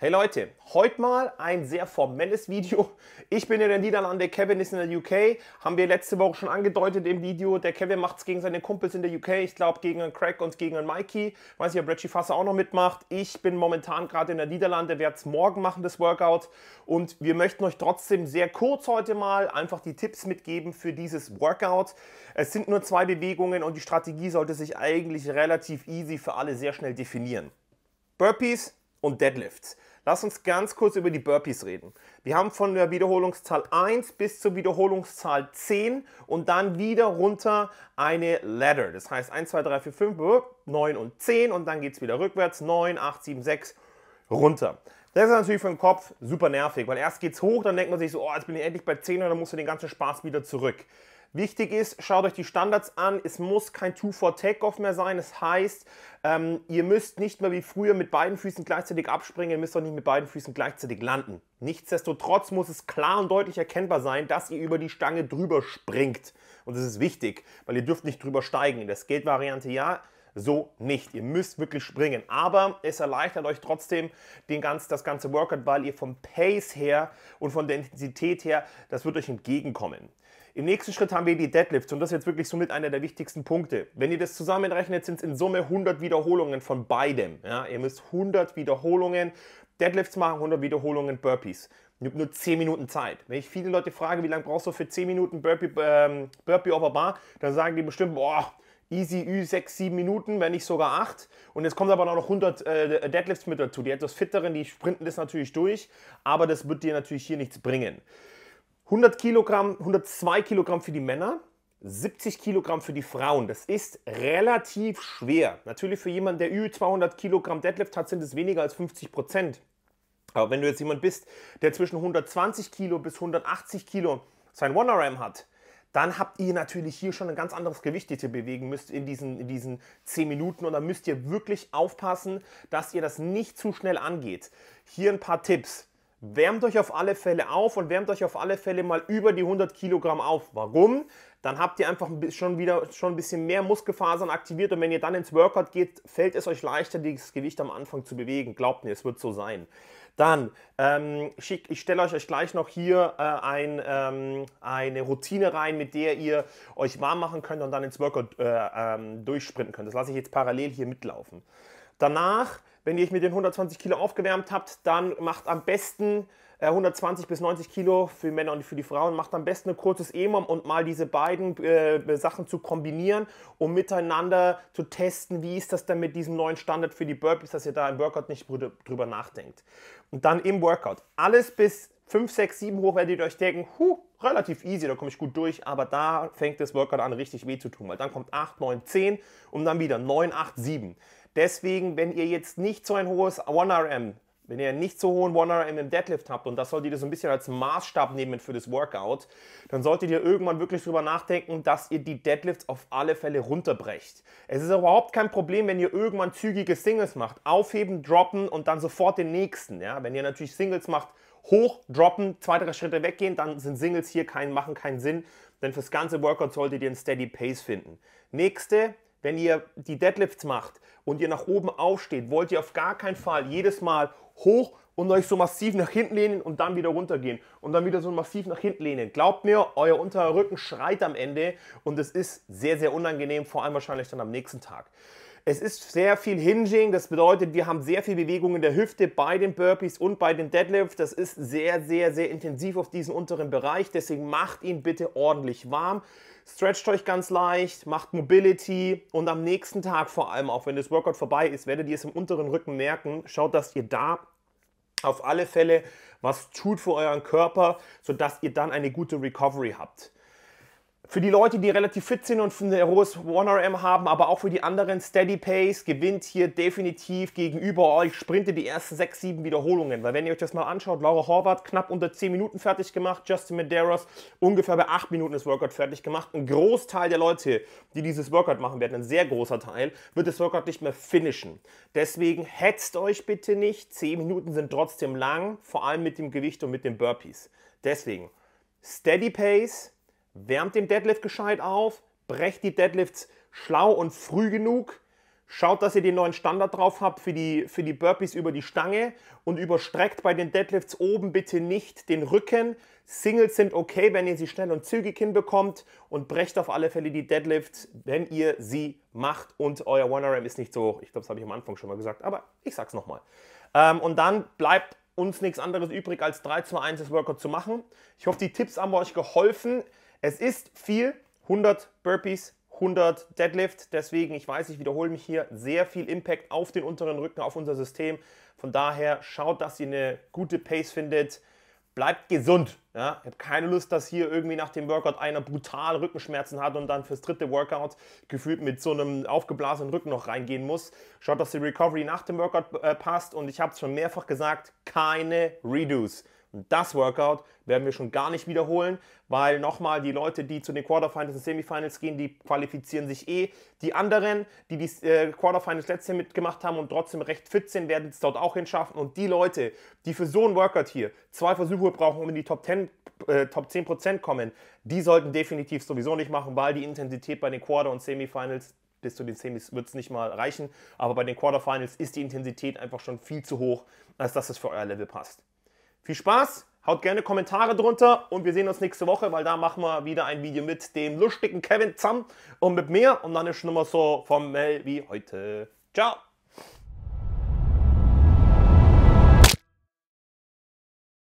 Hey Leute, heute mal ein sehr formelles Video. Ich bin in den Niederlanden, Kevin ist in der UK. Haben wir letzte Woche schon angedeutet im Video. Der Kevin macht es gegen seine Kumpels in der UK. Ich glaube gegen einen Craig und gegen einen Mikey. Weiß nicht, ob Reggie Fasser auch noch mitmacht. Ich bin momentan gerade in der Niederlande, werde es morgen machen, das Workout. Und wir möchten euch trotzdem sehr kurz heute mal einfach die Tipps mitgeben für dieses Workout. Es sind nur zwei Bewegungen und die Strategie sollte sich eigentlich relativ easy für alle sehr schnell definieren. Burpees und Deadlifts. Lass uns ganz kurz über die Burpees reden. Wir haben von der Wiederholungszahl 1 bis zur Wiederholungszahl 10 und dann wieder runter eine Ladder. Das heißt 1, 2, 3, 4, 5, 9 und 10 und dann geht es wieder rückwärts. 9, 8, 7, 6 runter. Das ist natürlich für den Kopf super nervig, weil erst geht es hoch, dann denkt man sich so, oh, jetzt bin ich endlich bei 10 und dann musst du den ganzen Spaß wieder zurück. Wichtig ist, schaut euch die Standards an. Es muss kein 2-4-Takeoff mehr sein. Das heißt, ähm, ihr müsst nicht mehr wie früher mit beiden Füßen gleichzeitig abspringen. Ihr müsst auch nicht mit beiden Füßen gleichzeitig landen. Nichtsdestotrotz muss es klar und deutlich erkennbar sein, dass ihr über die Stange drüber springt. Und das ist wichtig, weil ihr dürft nicht drüber steigen. In der Skate-Variante ja, so nicht. Ihr müsst wirklich springen. Aber es erleichtert euch trotzdem den ganz, das ganze Workout, weil ihr vom Pace her und von der Intensität her, das wird euch entgegenkommen. Im nächsten Schritt haben wir die Deadlifts und das ist jetzt wirklich somit einer der wichtigsten Punkte. Wenn ihr das zusammenrechnet, sind es in Summe 100 Wiederholungen von beidem. Ja, ihr müsst 100 Wiederholungen Deadlifts machen, 100 Wiederholungen Burpees. Ihr habt nur 10 Minuten Zeit. Wenn ich viele Leute frage, wie lange brauchst du für 10 Minuten Burpee, ähm, Burpee over Bar, dann sagen die bestimmt, boah, easy Ü 6, 7 Minuten, wenn nicht sogar 8. Und jetzt kommen aber noch 100 äh, Deadlifts mit dazu. Die etwas fitteren, die sprinten das natürlich durch, aber das wird dir natürlich hier nichts bringen. 100 Kilogramm, 102 Kilogramm für die Männer, 70 Kilogramm für die Frauen. Das ist relativ schwer. Natürlich für jemanden, der über 200 Kilogramm Deadlift hat, sind es weniger als 50 Prozent. Aber wenn du jetzt jemand bist, der zwischen 120 Kilo bis 180 Kilo sein One-RM hat, dann habt ihr natürlich hier schon ein ganz anderes Gewicht, das ihr bewegen müsst in diesen, in diesen 10 Minuten. Und da müsst ihr wirklich aufpassen, dass ihr das nicht zu schnell angeht. Hier ein paar Tipps. Wärmt euch auf alle Fälle auf und wärmt euch auf alle Fälle mal über die 100 Kilogramm auf. Warum? Dann habt ihr einfach schon wieder schon ein bisschen mehr Muskelfasern aktiviert und wenn ihr dann ins Workout geht, fällt es euch leichter, dieses Gewicht am Anfang zu bewegen. Glaubt mir, es wird so sein. Dann, ähm, schick, ich stelle euch gleich noch hier äh, ein, ähm, eine Routine rein, mit der ihr euch warm machen könnt und dann ins Workout äh, ähm, durchsprinten könnt. Das lasse ich jetzt parallel hier mitlaufen. Danach, wenn ihr euch mit den 120 Kilo aufgewärmt habt, dann macht am besten 120 äh, bis 90 Kilo für die Männer und für die Frauen. Macht am besten ein kurzes EMOM und mal diese beiden äh, äh, Sachen zu kombinieren, um miteinander zu testen, wie ist das denn mit diesem neuen Standard für die Burpees, dass ihr da im Workout nicht drüber nachdenkt. Und dann im Workout. Alles bis 5, 6, 7 hoch werdet ihr euch denken, huh, relativ easy, da komme ich gut durch, aber da fängt das Workout an, richtig weh zu tun, weil dann kommt 8, 9, 10 und dann wieder 9, 8, 7. Deswegen, wenn ihr jetzt nicht so ein hohes 1RM, wenn ihr nicht so hohen 1RM im Deadlift habt, und das solltet ihr so ein bisschen als Maßstab nehmen für das Workout, dann solltet ihr irgendwann wirklich darüber nachdenken, dass ihr die Deadlifts auf alle Fälle runterbrecht. Es ist überhaupt kein Problem, wenn ihr irgendwann zügige Singles macht. Aufheben, droppen und dann sofort den nächsten. Ja? Wenn ihr natürlich Singles macht, hoch droppen, zwei, drei Schritte weggehen, dann sind Singles hier kein, machen keinen Sinn, denn fürs ganze Workout solltet ihr einen Steady Pace finden. Nächste, wenn ihr die Deadlifts macht und ihr nach oben aufsteht, wollt ihr auf gar keinen Fall jedes Mal hoch und euch so massiv nach hinten lehnen und dann wieder runtergehen und dann wieder so massiv nach hinten lehnen. Glaubt mir, euer unterer Rücken schreit am Ende und es ist sehr, sehr unangenehm, vor allem wahrscheinlich dann am nächsten Tag. Es ist sehr viel Hinging, das bedeutet, wir haben sehr viel Bewegung in der Hüfte bei den Burpees und bei den Deadlifts. Das ist sehr, sehr, sehr intensiv auf diesem unteren Bereich, deswegen macht ihn bitte ordentlich warm. Stretcht euch ganz leicht, macht Mobility und am nächsten Tag vor allem, auch wenn das Workout vorbei ist, werdet ihr es im unteren Rücken merken. Schaut, dass ihr da auf alle Fälle was tut für euren Körper, sodass ihr dann eine gute Recovery habt für die Leute, die relativ fit sind und ein hohes 1RM haben, aber auch für die anderen, Steady Pace gewinnt hier definitiv gegenüber euch. Sprinte die ersten 6, 7 Wiederholungen. Weil wenn ihr euch das mal anschaut, Laura Horvath knapp unter 10 Minuten fertig gemacht, Justin Medeiros ungefähr bei 8 Minuten das Workout fertig gemacht. Ein Großteil der Leute, die dieses Workout machen werden, ein sehr großer Teil, wird das Workout nicht mehr finishen. Deswegen hetzt euch bitte nicht. 10 Minuten sind trotzdem lang, vor allem mit dem Gewicht und mit den Burpees. Deswegen Steady Pace Wärmt den Deadlift gescheit auf, brecht die Deadlifts schlau und früh genug. Schaut, dass ihr den neuen Standard drauf habt für die, für die Burpees über die Stange und überstreckt bei den Deadlifts oben bitte nicht den Rücken. Singles sind okay, wenn ihr sie schnell und zügig hinbekommt und brecht auf alle Fälle die Deadlifts, wenn ihr sie macht und euer One-RM ist nicht so hoch. Ich glaube, das habe ich am Anfang schon mal gesagt, aber ich sag's nochmal. Ähm, und dann bleibt uns nichts anderes übrig, als 3 2 1 das Workout zu machen. Ich hoffe, die Tipps haben euch geholfen. Es ist viel, 100 Burpees, 100 Deadlift. Deswegen, ich weiß, ich wiederhole mich hier, sehr viel Impact auf den unteren Rücken, auf unser System. Von daher schaut, dass ihr eine gute Pace findet. Bleibt gesund. Ja? Ich habe keine Lust, dass hier irgendwie nach dem Workout einer brutal Rückenschmerzen hat und dann fürs dritte Workout gefühlt mit so einem aufgeblasenen Rücken noch reingehen muss. Schaut, dass die Recovery nach dem Workout äh, passt. Und ich habe es schon mehrfach gesagt, keine Redos. Und das Workout werden wir schon gar nicht wiederholen, weil nochmal die Leute, die zu den Quarterfinals und Semifinals gehen, die qualifizieren sich eh. Die anderen, die die äh, Quarterfinals letztes Jahr mitgemacht haben und trotzdem recht fit sind, werden es dort auch hinschaffen. Und die Leute, die für so ein Workout hier zwei Versuche brauchen, um in die Top 10, äh, Top 10% kommen, die sollten definitiv sowieso nicht machen, weil die Intensität bei den Quarter- und Semifinals bis zu den Semis wird es nicht mal reichen. Aber bei den Quarterfinals ist die Intensität einfach schon viel zu hoch, als dass es für euer Level passt. Viel Spaß, haut gerne Kommentare drunter und wir sehen uns nächste Woche, weil da machen wir wieder ein Video mit dem lustigen Kevin zusammen und mit mir und dann ist es immer so formell wie heute. Ciao!